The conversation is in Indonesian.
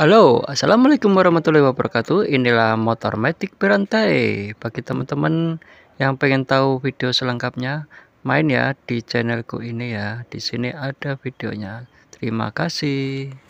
Halo, Assalamualaikum warahmatullahi wabarakatuh Inilah motor Matic Berantai Bagi teman-teman yang pengen tahu video selengkapnya Main ya di channelku ini ya Di sini ada videonya Terima kasih